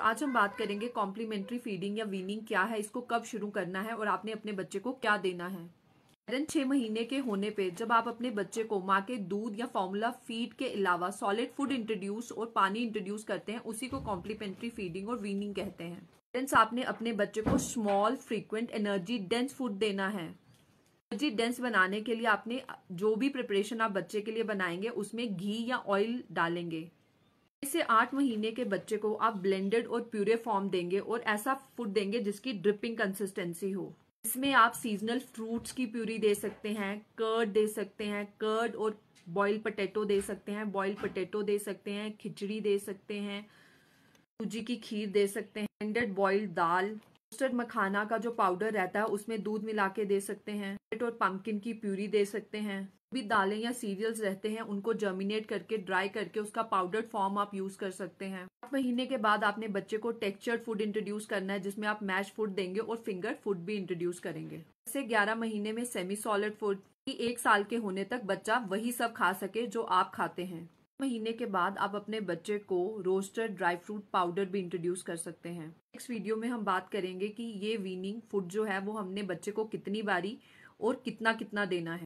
आज हम बात करेंगे कॉम्प्लीमेंट्री फीडिंग या वीनिंग क्या है इसको कब शुरू करना है और आपने अपने बच्चे को क्या देना है पैरन छह महीने के होने पे जब आप अपने बच्चे को माँ के दूध या फॉर्मूला फीड के अलावा सॉलिड फूड इंट्रोड्यूस और पानी इंट्रोड्यूस करते हैं उसी को कॉम्प्लीमेंट्री फीडिंग और वीनिंग कहते हैं पेरेंट्स आपने अपने बच्चे को small frequent energy dense food देना है एनर्जी डेंस बनाने के लिए आपने जो भी प्रिपरेशन आप बच्चे के लिए बनाएंगे उसमें घी या ऑयल डालेंगे से आठ महीने के बच्चे को आप ब्लेंडेड और प्यूरे फॉर्म देंगे और ऐसा फूड देंगे जिसकी ड्रिपिंग कंसिस्टेंसी हो इसमें आप सीजनल फ्रूट्स की प्यूरी दे सकते हैं कर्ड दे सकते हैं कर्ड और बॉयल पटेटो दे सकते हैं बॉयल पटेटो दे सकते हैं खिचड़ी दे सकते हैं सूजी की खीर दे सकते हैं ब्लेंडेड बॉइल्ड दाल रोस्टेड मखाना का जो पाउडर रहता है उसमें दूध मिला के दे सकते हैं और पंपकिन की प्यूरी दे सकते हैं भी दालें या सीरियल्स रहते हैं उनको जर्मिनेट करके ड्राई करके उसका पाउडर फॉर्म आप यूज कर सकते हैं आठ महीने के बाद आपने बच्चे को टेक्सचर्ड फूड इंट्रोड्यूस करना है जिसमें आप मैश फूड देंगे और फिंगर फूड भी इंट्रोड्यूस करेंगे से ग्यारह महीने में सेमी सॉलिड फूड एक साल के होने तक बच्चा वही सब खा सके जो आप खाते हैं महीने के बाद आप अपने बच्चे को रोस्टेड ड्राई फ्रूट पाउडर भी इंट्रोड्यूस कर सकते हैं नेक्स्ट वीडियो में हम बात करेंगे कि ये वीनिंग फूड जो है वो हमने बच्चे को कितनी बारी और कितना कितना देना है